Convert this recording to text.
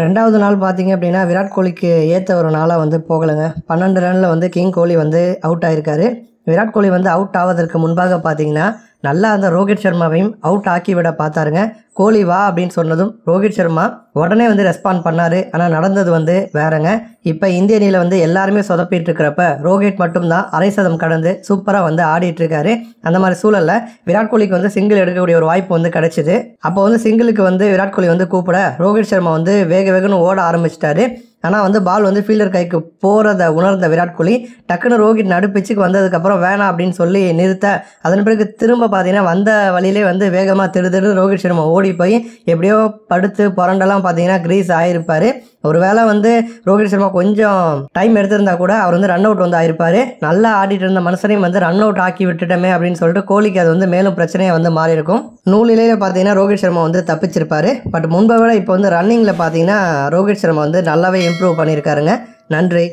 ரெண்டாவது நாள் பார்த்தீங்க அப்படின்னா விராட் கோலிக்கு ஏற்ற ஒரு நாளாக வந்து போகலைங்க பன்னெண்டு ரனில் வந்து கிங் கோலி வந்து அவுட் ஆகிருக்காரு விராட் கோலி வந்து அவுட் ஆவதற்கு முன்பாக பார்த்தீங்கன்னா நல்லா அந்த ரோஹித் சர்மாவையும் அவுட் ஆக்கிவிட பார்த்தாருங்க கோலி வா அப்படின்னு சொன்னதும் ரோஹித் சர்மா உடனே வந்து ரெஸ்பாண்ட் பண்ணார் ஆனால் நடந்தது வந்து வேறங்க இப்போ இந்திய அணியில் வந்து எல்லாருமே சொதப்பிட்டு இருக்கிறப்ப ரோஹித் மட்டும்தான் அரை சதம் கடந்து சூப்பராக வந்து ஆடிட்டு இருக்காரு அந்த மாதிரி சூழலில் விராட் கோலிக்கு வந்து சிங்கிள் எடுக்கக்கூடிய ஒரு வாய்ப்பு வந்து கிடைச்சிது அப்போ வந்து சிங்கிளுக்கு வந்து விராட் கோலி வந்து கூப்பிட ரோஹித் சர்மா வந்து வேக வேகன்னு ஓட ஆரம்பிச்சிட்டாரு ஆனால் வந்து பால் வந்து ஃபீல்டர் கைக்கு போகிறத உணர்ந்த விராட் கோலி டக்குன்னு ரோஹித் நடுப்பிச்சுக்கு வந்ததுக்கப்புறம் வேணாம் அப்படின்னு சொல்லி நிறுத்த அதன் பிறகு திரும்ப பார்த்தீங்கன்னா வந்த வழியிலே வந்து வேகமாக திரு திரு ரோஹித் சர்மா ஓடி போய் எப்படியோ படுத்து புரண்டெல்லாம் பார்த்தீங்கன்னா கிரீஸ் ஆகியிருப்பார் ஒருவேளை வந்து ரோஹித் சர்மா கொஞ்சம் டைம் எடுத்திருந்தா கூட அவர் வந்து ரன் அவுட் வந்து ஆயிருப்பார் நல்லா ஆடிட்டு இருந்த மனுஷனையும் வந்து ரன் அவுட் ஆக்கி விட்டுட்டோமே அப்படின்னு சொல்லிட்டு கோலிக்கு அது வந்து மேலும் பிரச்சனையாக வந்து மாறி இருக்கும் நூலிலேயே பார்த்தீங்கன்னா ரோஹித் சர்மா வந்து தப்பிச்சிருப்பார் பட் முன்பை விட இப்போ வந்து ரன்னிங்கில் பார்த்தீங்கன்னா ரோஹித் சர்மா வந்து நல்லாவே இம்ப்ரூவ் பண்ணியிருக்காருங்க நன்றி